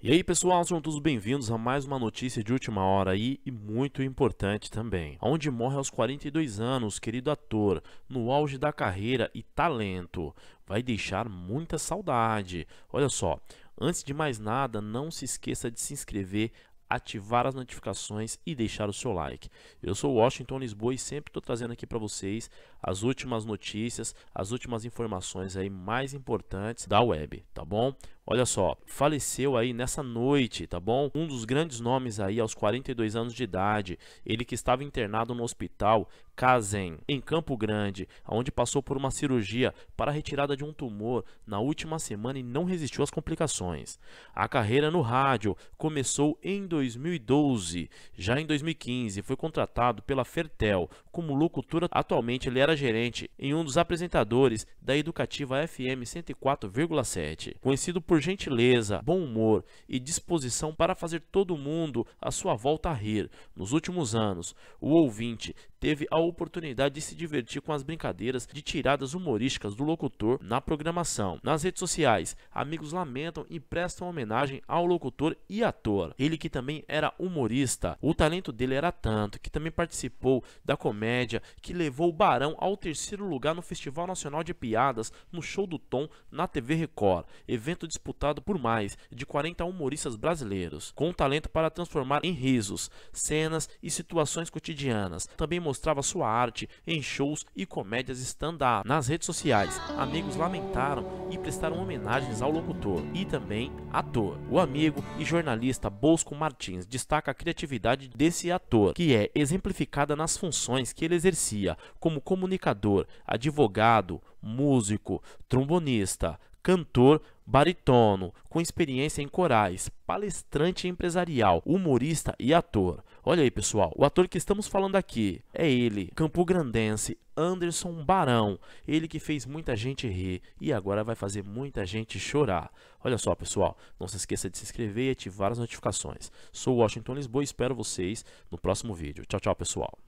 E aí pessoal, sejam todos bem-vindos a mais uma notícia de última hora aí e muito importante também. Onde morre aos 42 anos, querido ator, no auge da carreira e talento, vai deixar muita saudade. Olha só, antes de mais nada, não se esqueça de se inscrever ativar as notificações e deixar o seu like. Eu sou Washington Lisboa e sempre estou trazendo aqui para vocês as últimas notícias, as últimas informações aí mais importantes da web, tá bom? Olha só, faleceu aí nessa noite, tá bom? Um dos grandes nomes aí aos 42 anos de idade, ele que estava internado no hospital Kazen, em Campo Grande, onde passou por uma cirurgia para retirada de um tumor na última semana e não resistiu às complicações. A carreira no rádio começou em 2012. Já em 2015 foi contratado pela Fertel como locutora. Atualmente ele era gerente em um dos apresentadores da Educativa FM 104,7, conhecido por por gentileza, bom humor e disposição para fazer todo mundo à sua volta rir. Nos últimos anos, o ouvinte teve a oportunidade de se divertir com as brincadeiras de tiradas humorísticas do locutor na programação. Nas redes sociais, amigos lamentam e prestam homenagem ao locutor e ator. Ele que também era humorista. O talento dele era tanto que também participou da comédia que levou o Barão ao terceiro lugar no Festival Nacional de Piadas no Show do Tom na TV Record, evento disputado por mais de 40 humoristas brasileiros, com talento para transformar em risos, cenas e situações cotidianas. Também mostrava sua arte em shows e comédias stand-up. Nas redes sociais, amigos lamentaram e prestaram homenagens ao locutor e também ator. O amigo e jornalista Bosco Martins destaca a criatividade desse ator, que é exemplificada nas funções que ele exercia como comunicador, advogado, músico, trombonista, cantor, baritono, com experiência em corais, palestrante empresarial, humorista e ator. Olha aí, pessoal, o ator que estamos falando aqui é ele, campograndense Anderson Barão, ele que fez muita gente rir e agora vai fazer muita gente chorar. Olha só, pessoal, não se esqueça de se inscrever e ativar as notificações. Sou Washington Lisboa e espero vocês no próximo vídeo. Tchau, tchau, pessoal.